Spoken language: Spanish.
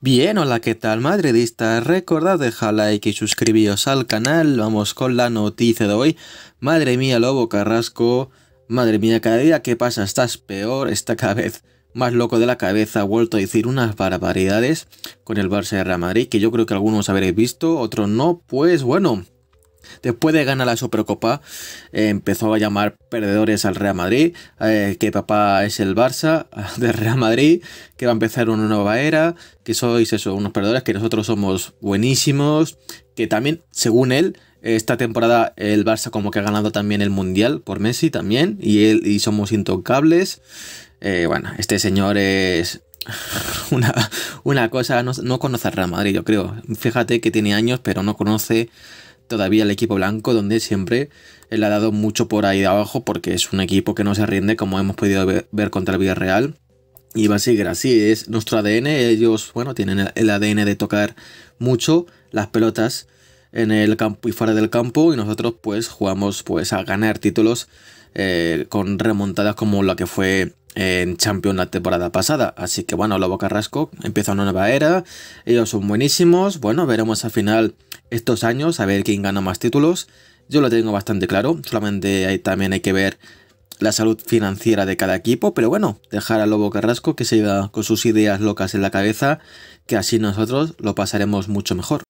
Bien, hola, ¿qué tal madridistas? Recordad dejar like y suscribiros al canal, vamos con la noticia de hoy. Madre mía, Lobo Carrasco, madre mía, cada día que pasa estás peor, está cada vez más loco de la cabeza, ha vuelto a decir unas barbaridades con el Barça de Real Madrid, que yo creo que algunos habréis visto, otros no, pues bueno, Después de ganar la Supercopa, eh, empezó a llamar perdedores al Real Madrid, eh, que papá es el Barça del Real Madrid, que va a empezar una nueva era, que sois eso, unos perdedores, que nosotros somos buenísimos, que también, según él, esta temporada el Barça como que ha ganado también el Mundial por Messi también, y, él, y somos intocables. Eh, bueno, este señor es, una, una, cosa, no, no, conoce al Real Madrid, yo creo. Fíjate que tiene años, pero no conoce todavía el equipo blanco, donde siempre él ha dado mucho por ahí de abajo, porque es un equipo que no se rinde, como hemos podido ver contra el Villarreal. Y va a seguir así, es nuestro ADN. Ellos, bueno, tienen el ADN de tocar mucho las pelotas en el campo y fuera del campo. Y nosotros, pues, jugamos pues a ganar títulos eh, con remontadas como la que fue en Champions la temporada pasada. Así que bueno, Lobo Carrasco empieza una nueva era, ellos son buenísimos, bueno, veremos al final estos años a ver quién gana más títulos. Yo lo tengo bastante claro, solamente hay, también hay que ver la salud financiera de cada equipo, pero bueno, dejar a Lobo Carrasco que se iba con sus ideas locas en la cabeza, que así nosotros lo pasaremos mucho mejor.